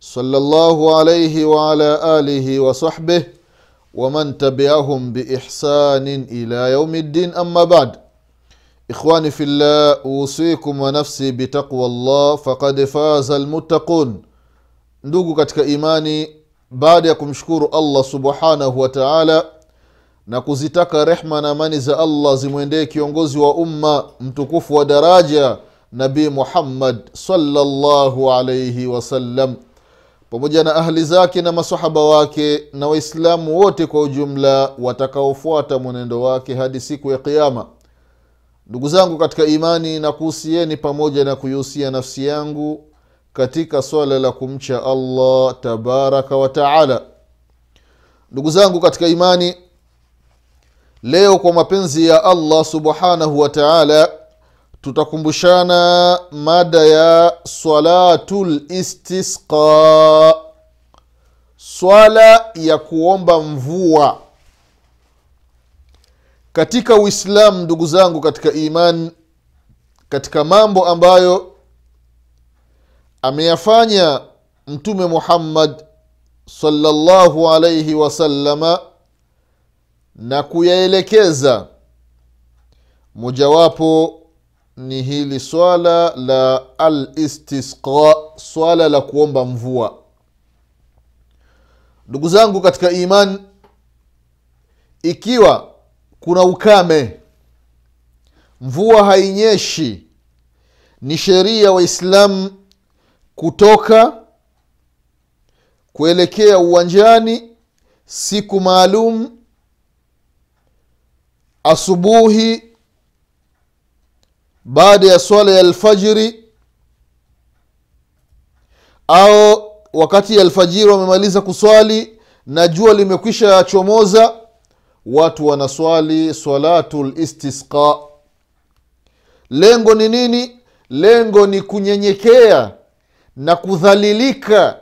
صلى الله عليه وعلى آله وصحبه ومن تبعهم بإحسان إلى يوم الدين أما بعد إخواني في الله أوصيكم ونفسي بتقوى الله فقد فاز المتقون ndugu katika imani baada ya kumshukuru allah subhanahu wa taala na kuzitaka rehma na amani za allah zimwendee kiongozi wa umma mtukufu wa daraja nabii muhammad salllahu alaihi wasallam pamoja na ahli zake na masahaba wake na waislamu wote kwa ujumla watakaofuata mwenendo wake hadi siku ya qiama ndugu zangu katika imani na kuhusieni pamoja na kuihusia nafsi yangu katika swala la kumcha allah tabaraka wataala ndugu zangu katika imani leo kwa mapenzi ya allah subhanahu wataala tutakumbushana mada ya salatu listisqa swala ya kuomba mvua katika uislamu ndugu zangu katika iman katika mambo ambayo ameyafanya mtume muhammad salllahu alaihi wasallama na kuyaelekeza mojawapo ni hili swala la alistisqa swala la kuomba mvua ndugu zangu katika imani ikiwa kuna ukame mvua hainyeshi ni sheria waislamu kutoka kuelekea uwanjani siku maalum asubuhi baada ya swala ya alfajiri au wakati ya alfajiri wamemaliza kuswali na jua limekwisha chomoza watu wanaswali salatu listisqa lengo ni nini lengo ni kunyenyekea na kudhalilika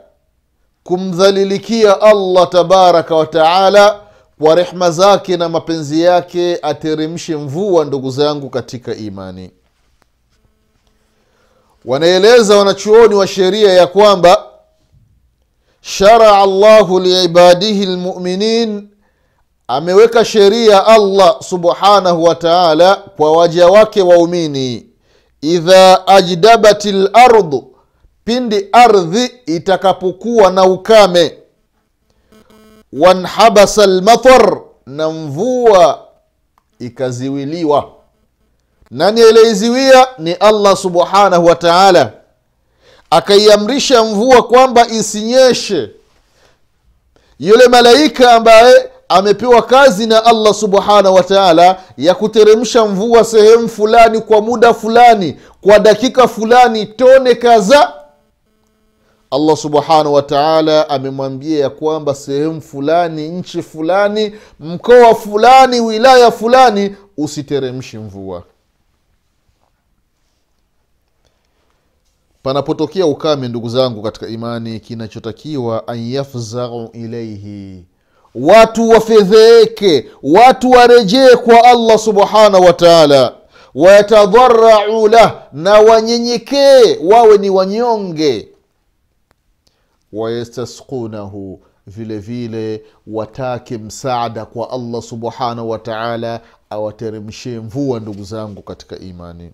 kumdhalilikia allah tabaraka wataala kwa rehma zake na mapenzi yake ateremshe mvua ndugu zangu katika imani wanaeleza wanachuoni wa sheria ya kwamba sharaa llahu liibadihi lmuminin ameweka sheria allah subhanahu wa taala kwa waja wake waumini idha ajdabat lardu pindi ardhi itakapokuwa na ukame wanhabasa lmathar na mvua ikaziwiliwa nani aliyeiziwia ni allah subhanahu wa taala akaiamrisha mvua kwamba isinyeshe yule malaika ambaye amepewa kazi na allah subhanahu wa taala ya kuteremsha mvua sehemu fulani kwa muda fulani kwa dakika fulani tone kaza allah subhanahu wataala amemwambia ya kwamba sehemu fulani nchi fulani mkoa fulani wilaya fulani usiteremshi mvua panapotokea ukame ndugu zangu katika imani kinachotakiwa an yafzau ilaihi watu wafedheeke watu warejee kwa allah subhanahu wa taala wayatadharau lah na wanyenyekee wawe ni wanyonge wayastaskunahu vile vile watake msaada kwa allah subhanahu wa taala awateremshie mvua ndugu zangu katika imani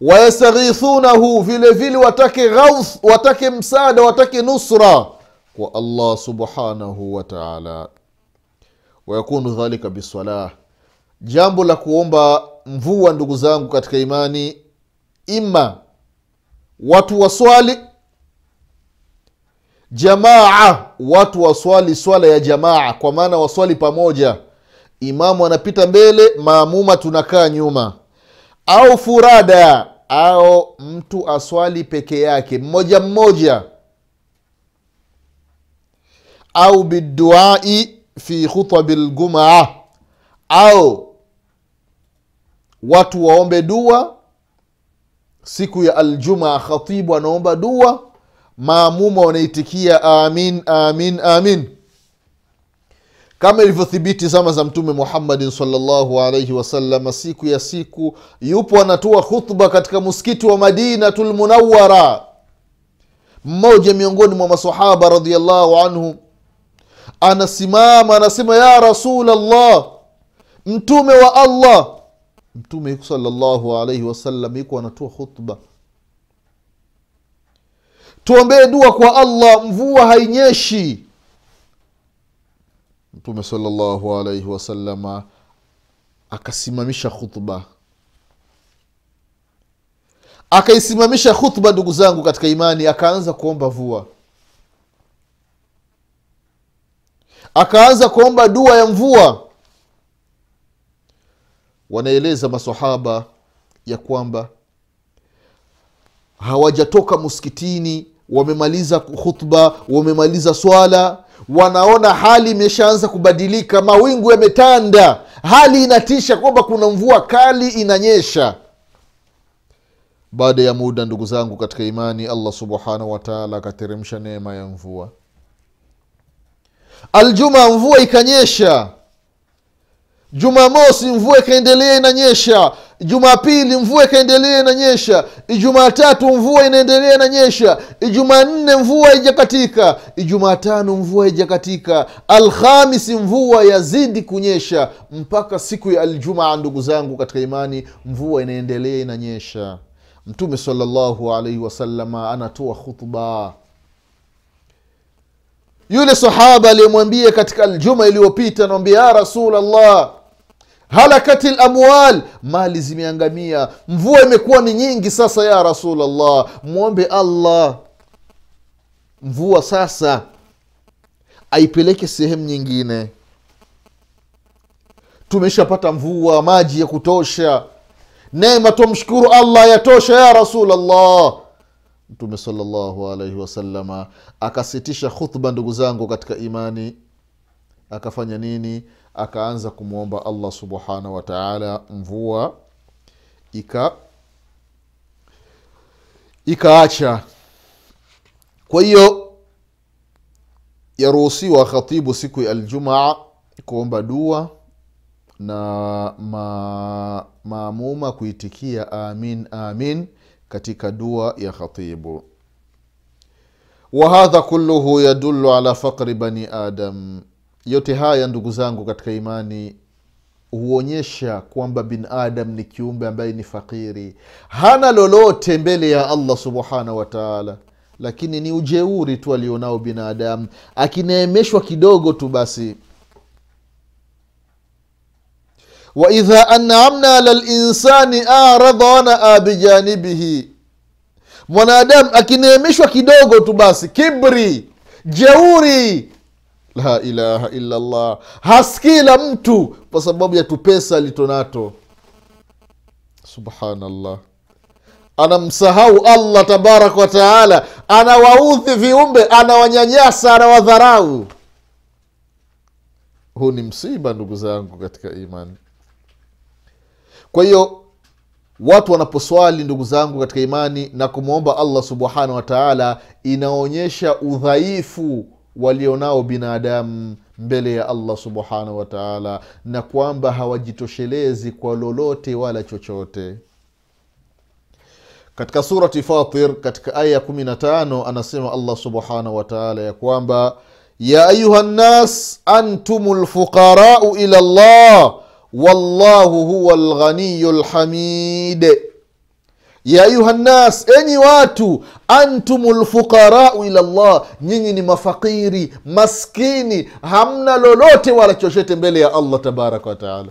wayastaghithunahu vile vile watake ghaus watake msaada watake nusra kwa allah subhanahu wataala wayakunu dhalika bisalah jambo la kuomba mvua ndugu zangu katika imani ima watu waswali jamaa watu waswali swala ya jamaa kwa maana waswali pamoja imamu anapita mbele maamuma tunakaa nyuma au furada au mtu aswali peke yake mmoja mmoja au biduai fi khutabi ljumaa au watu waombe dua siku ya aljumaa khatibu anaomba dua maamuma wanaitikia amin amin amin kama ilivyothibiti zama za mtume muhammadin salllahu alaihi wasalama siku ya siku yupo anatoa khutba katika msikiti wa madinatu lmunawara mmoja miongoni mwa masahaba radiallahu anhu anasimama anasema ya rasulllah mtume wa allah mtume salllahu alaihi wasallam yuko anatoa khutba tuombee dua kwa allah mvua hainyeshi mtume salllahu alaihi wasalama akasimamisha khutba akaisimamisha khutba ndugu zangu katika imani akaanza kuomba vua akaanza kuomba dua ya mvua wanaeleza masahaba ya kwamba hawajatoka muskitini wamemaliza khutba wamemaliza swala wanaona hali imeshaanza kubadilika mawingu yametanda hali inatisha kwamba kuna mvua kali inanyesha baada ya muda ndugu zangu katika imani allah subhanahu wataala akateremsha neema ya mvua aljuma mvua ikanyesha jumamosi mvua ikaendelea inanyesha jumapili mvua ikaendelea inanyesha ijumatatu mvua inaendelea inanyesha ijumaa nne mvua ijakatika ijumatano mvua ijakatika alhamisi mvua yazidi kunyesha mpaka siku ya aljumaa ndugu zangu katika imani mvua inaendelea inanyesha mtume salllahu alaihi wasalama anatoa khutba yule sahaba aliyemwambia katika aljuma iliyopita anamwambia ya rasulllah halakati lamwal, mali zimeangamia, mvua imekuwa ni nyingi. Sasa ya rasulllah mwombe Allah mvua sasa aipeleke sehemu nyingine. Tumeshapata mvua, maji ya kutosha, neema, tumshukuru Allah, yatosha ya rasulllah Mtume salllahualaihi wasalama akasitisha khutba, ndugu zangu katika imani, akafanya nini? akaanza kumwomba allah subhanahu wataala mvua ika ikaacha kwa hiyo yaruhusiwa khatibu siku ya aljumaa kuomba dua na ma, maamuma kuitikia amin amin katika dua ya khatibu wa hadha kulluhu yadulu ala faqri bani adam yote haya ndugu zangu katika imani huonyesha kwamba binadam ni kiumbe ambaye ni fakiri, hana lolote mbele ya Allah subhanahu wataala, lakini ni ujeuri tu alionao binadamu, akineemeshwa kidogo tu basi. waidha anamna ala linsani aradha wanaa bijanibihi, mwanadamu akineemeshwa kidogo tu basi, kibri, jeuri la ilaha illallah haskila mtu kwa sababu ya tupesa litonato subhanallah anamsahau allah tabaraka wataala anawaudhi viumbe anawanyanyasa anawadharau huu ni msiba ndugu zangu katika imani kwa hiyo watu wanaposwali ndugu zangu katika imani na kumwomba allah subhanahu wataala inaonyesha udhaifu walionao binadamu mbele ya allah subhanahu wataala na kwamba hawajitoshelezi kwa lolote wala chochote katika surati fatir katika aya ya 15 anasema allah subhanahu wataala ya kwamba ya ayuha nnas antum lfuqarau ila llah wallahu huwa lghaniyu lhamid ya ayuha nnas enyi watu antum lfuqarau ila llah nyinyi ni mafakiri maskini hamna lolote wala chochote mbele ya allah tabaraka wataala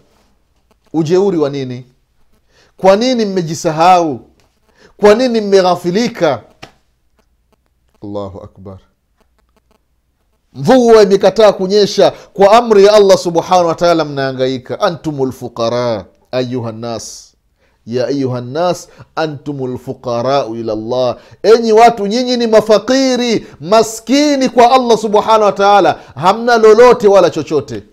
ujeuri wa nini kwa nini mmejisahau kwa nini mmeghafilika allahu akbar mvua imekataa kunyesha kwa amri ya allah subhanahu wataala mnaangaika antum lfuqara ayuha nnas ya ayuha nnas antum lfuqarau ila llah, enyi watu, nyinyi ni mafakiri maskini kwa Allah subhanahu wa taala, hamna lolote wala chochote.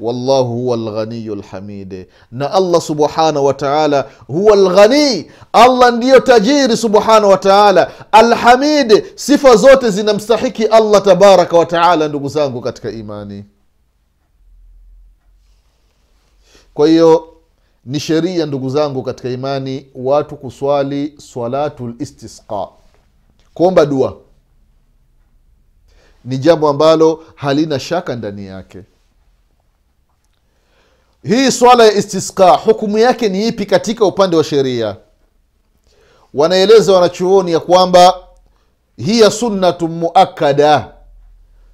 Wallahu huwa lghaniyu lhamide, na Allah subhanahu wataala huwa lghanii, Allah ndiyo tajiri subhanahu wa taala. Alhamide, sifa zote zinamstahiki Allah tabaraka wa taala. Ndugu zangu katika imani, kwa hiyo ni sheria ndugu zangu katika imani watu kuswali swalatu listisqa kuomba dua ni jambo ambalo halina shaka ndani yake hii swala ya istisqa hukumu yake ni ipi katika upande wa sheria wanaeleza wanachuoni ya kwamba hiya sunnatu muakada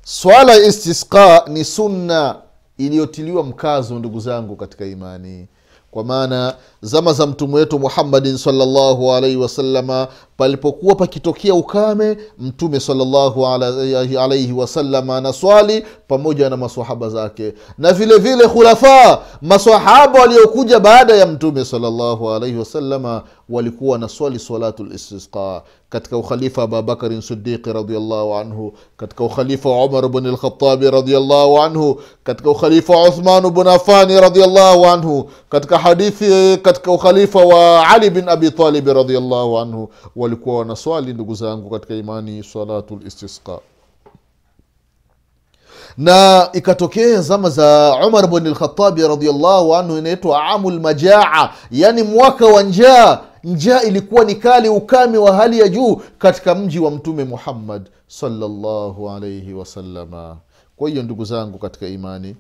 swala ya istisqa ni sunna iliyotiliwa mkazo ndugu zangu katika imani kwa maana zama za mtume wetu muhammadin salllahu alaihi wasalama palipokuwa pakitokea ukame mtume salllahu alaihi wasalama na swali pamoja na masahaba zake na vile vile khulafa masahaba waliokuja baada ya mtume salllahu alaihi wasalama walikuwa swali salatu listisqa katika ukhalifa ababakarin sidiqi radiallahu anhu katika ukhalifa wa umar bn lkhatabi radiallahu anhu katika ukhalifa wa uthmanu bn afani radiallahu anhu katika hadithi eh, katika ukhalifa wa ali bin abi talibi radiallahu anhu walikuwa wanaswali ndugu zangu katika imani salatu listisqa na ikatokea zama za umar bn lkhatabi radiallahu anhu inaitwa amu lmajaa yani mwaka wa njaa njaa ilikuwa ni kali ukame wa hali ya juu katika mji wa mtume muhammad salllahu alaihi wasalama kwa hiyo ndugu zangu katika imani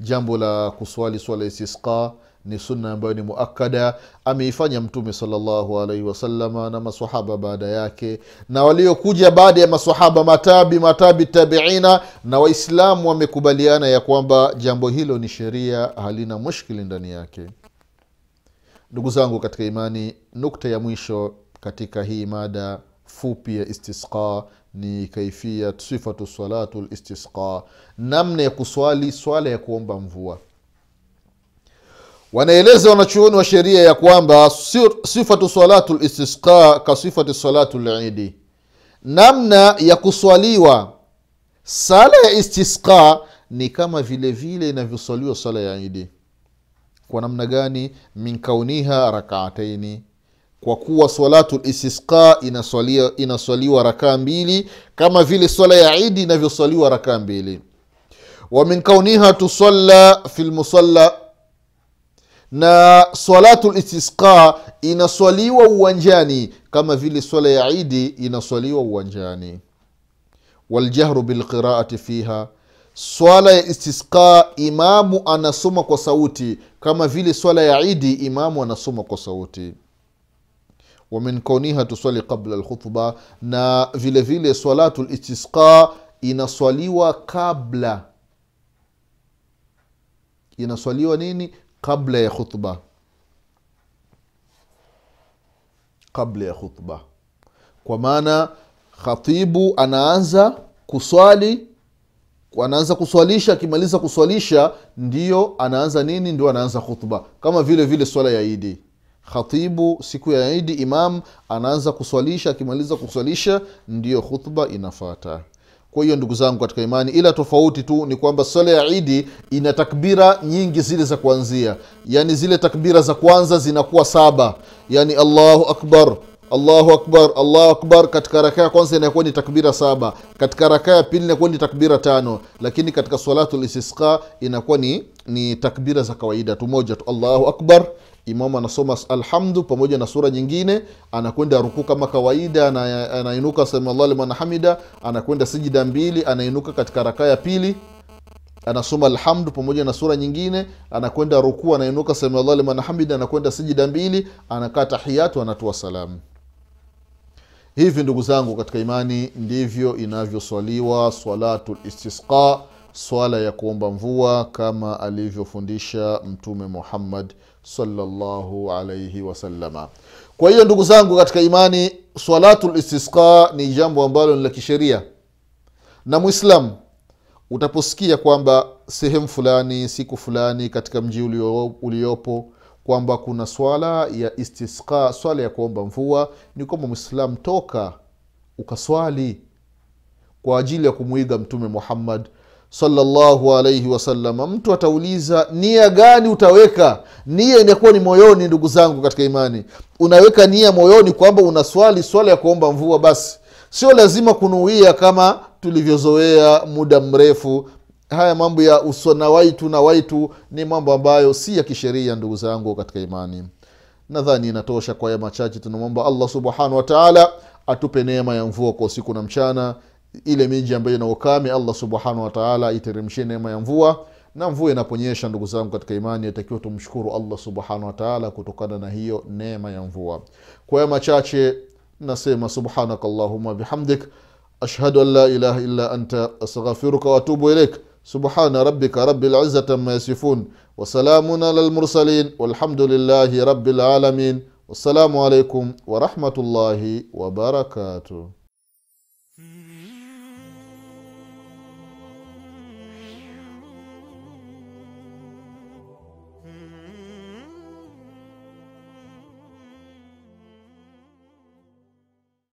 jambo la kuswali swala istisqa ni sunna ambayo ni muakada ameifanya mtume salllahu alaihi wasalama na masahaba baada yake na waliokuja baada ya masahaba matabi matabi tabiina na waislamu wamekubaliana ya kwamba jambo hilo ni sheria halina mushkili ndani yake ndugu zangu katika imani nukta ya mwisho katika hii mada fupi ya istisqa ni kaifiat sifatu salatu listisqa namna ya kuswali swala ya kuomba mvua wanaeleza wanachuoni wa sheria ya kwamba sifatu salatu listisqa ka sifati salatu lidi namna ya kuswaliwa sala ya istisqa ni kama vile vile inavyoswaliwa sala ya idi kwa namna gani min kauniha rakaataini kwa kuwa salatu lisisqa inaswaliwa, inaswaliwa rakaa mbili kama vile swala ya idi inavyoswaliwa rakaa mbili wa min kauniha tusalla fi lmusalla na salatu lisisqa inaswaliwa uwanjani kama vile swala ya idi inaswaliwa uwanjani waljahru bilqiraati fiha swala ya istisqa imamu anasoma kwa sauti kama vile swala ya idi imamu anasoma kwa sauti wamin kauniha tuswali qabla lkhutba na vile vile salatu listisqa inaswaliwa kabla inaswaliwa nini kabla ya khutba kabla ya khutba kwa maana khatibu anaanza kuswali anaanza kuswalisha akimaliza kuswalisha ndio anaanza nini ndio anaanza khutba kama vile vile swala ya idi khatibu siku ya idi imam anaanza kuswalisha akimaliza kuswalisha ndiyo khutba inafata kwa hiyo ndugu zangu katika imani ila tofauti tu ni kwamba swala ya idi ina takbira nyingi zile za kuanzia yani zile takbira za kwanza zinakuwa saba yani allahu akbar allahu akbar allahu akbar katika raka ya kwanza inakuwa ni takbira saba katika raka ya pili inakuwa ni takbira tano lakini katika salatu lisisqa inakuwa ni ni takbira za kawaida tu moja tu allahu akbar imamu anasoma alhamdu pamoja na sura nyingine anakwenda rukuu kama kawaida anainuka samiallah liman hamida anakwenda sijida mbili anainuka katika rakaa ya pili anasoma alhamdu pamoja na sura nyingine anakwenda rukuu anainuka samiallah liman hamida anakwenda sijida mbili anakaa tahiyatu anatua salamu hivi ndugu zangu katika imani ndivyo inavyoswaliwa swalatu listisqa swala ya kuomba mvua kama alivyofundisha mtume muhammad sallallahu alaihi wasalama kwa hiyo ndugu zangu katika imani salatu listisqa ni jambo ambalo ni la kisheria na mwislam utaposikia kwamba sehemu fulani siku fulani katika mji uliopo kwamba kuna swala ya istisqa swala ya kuomba mvua ni kwamba mwislam toka ukaswali kwa ajili ya kumwiga mtume muhammad sallallahu alaihi wasalama mtu atauliza nia gani utaweka nia inakuwa ni moyoni ndugu zangu katika imani unaweka nia moyoni kwamba unaswali swala ya kuomba mvua basi sio lazima kunuia kama tulivyozoea muda mrefu haya mambo ya usona waitu na waitu ni mambo ambayo si ya kisheria ndugu zangu katika imani nadhani inatosha kwa ya machache tunamwomba allah subhanahu wataala atupe neema ya mvua kwa usiku na mchana ile miji ambayo ina ukame allah subhanahu wataala iteremshie neema ya mvua na mvua inaponyesha ndugu zangu katika imani atakiwa tumshukuru allah subhanahu wataala kutokana na hiyo neema ya mvua kwa haya machache nasema subhanak allahuma bihamdik ashhadu an la ilaha illa anta astaghfiruka waatubu ilaik subhana rabbika rabi lizati ama yasifun wasalamun ala lmursalin walhamdulillahi rabi lalamin wassalamu alaikum warahmatullahi wabarakatuh